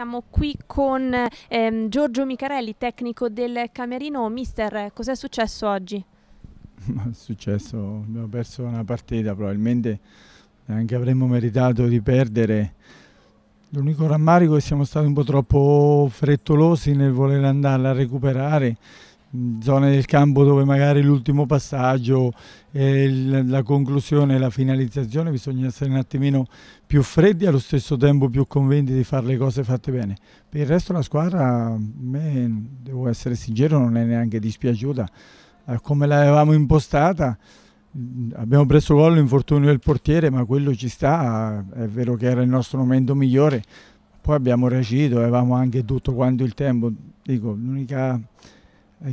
siamo qui con ehm, Giorgio Micarelli, tecnico del Camerino. Mister, cos'è successo oggi? è successo, abbiamo perso una partita, probabilmente anche avremmo meritato di perdere. L'unico rammarico è che siamo stati un po' troppo frettolosi nel voler andarla a recuperare zone del campo dove magari l'ultimo passaggio, e la conclusione e la finalizzazione bisogna essere un attimino più freddi e allo stesso tempo più convinti di fare le cose fatte bene. Per il resto la squadra, me, devo essere sincero, non è neanche dispiaciuta. a eh, Come l'avevamo impostata, abbiamo preso gol l'infortunio del portiere, ma quello ci sta, è vero che era il nostro momento migliore. Poi abbiamo reagito, avevamo anche tutto quanto il tempo. Dico, l'unica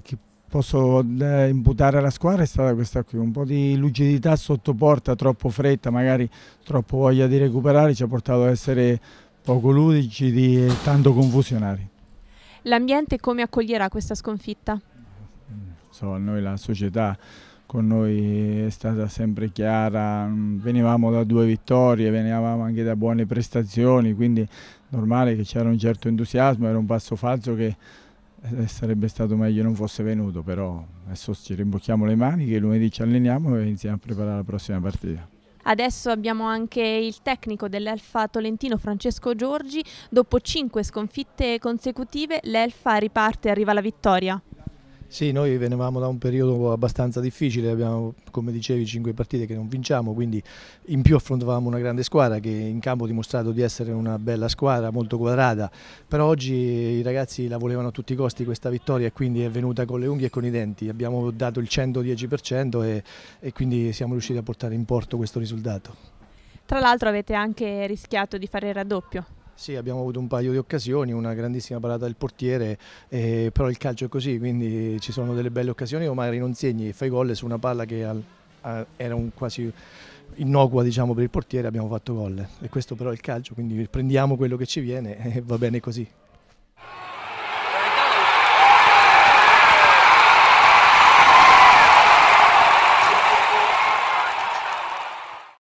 che posso eh, imputare alla squadra è stata questa qui, un po' di lucidità sotto porta, troppo fretta, magari troppo voglia di recuperare, ci ha portato ad essere poco ludici e tanto confusionari. L'ambiente come accoglierà questa sconfitta? So, noi la società con noi è stata sempre chiara, venivamo da due vittorie, venivamo anche da buone prestazioni, quindi normale che c'era un certo entusiasmo, era un passo falso che eh, sarebbe stato meglio non fosse venuto, però adesso ci rimbocchiamo le maniche, lunedì ci alleniamo e iniziamo a preparare la prossima partita. Adesso abbiamo anche il tecnico dell'Elfa Tolentino Francesco Giorgi, dopo cinque sconfitte consecutive l'Elfa riparte e arriva la vittoria. Sì, noi venivamo da un periodo abbastanza difficile, abbiamo come dicevi cinque partite che non vinciamo, quindi in più affrontavamo una grande squadra che in campo ha dimostrato di essere una bella squadra, molto quadrata, però oggi i ragazzi la volevano a tutti i costi questa vittoria e quindi è venuta con le unghie e con i denti, abbiamo dato il 110% e, e quindi siamo riusciti a portare in porto questo risultato. Tra l'altro avete anche rischiato di fare il raddoppio. Sì, abbiamo avuto un paio di occasioni, una grandissima parata del portiere, eh, però il calcio è così, quindi ci sono delle belle occasioni o magari non segni e fai gol su una palla che al, a, era quasi innocua diciamo, per il portiere, abbiamo fatto gol. E questo però è il calcio, quindi prendiamo quello che ci viene e va bene così.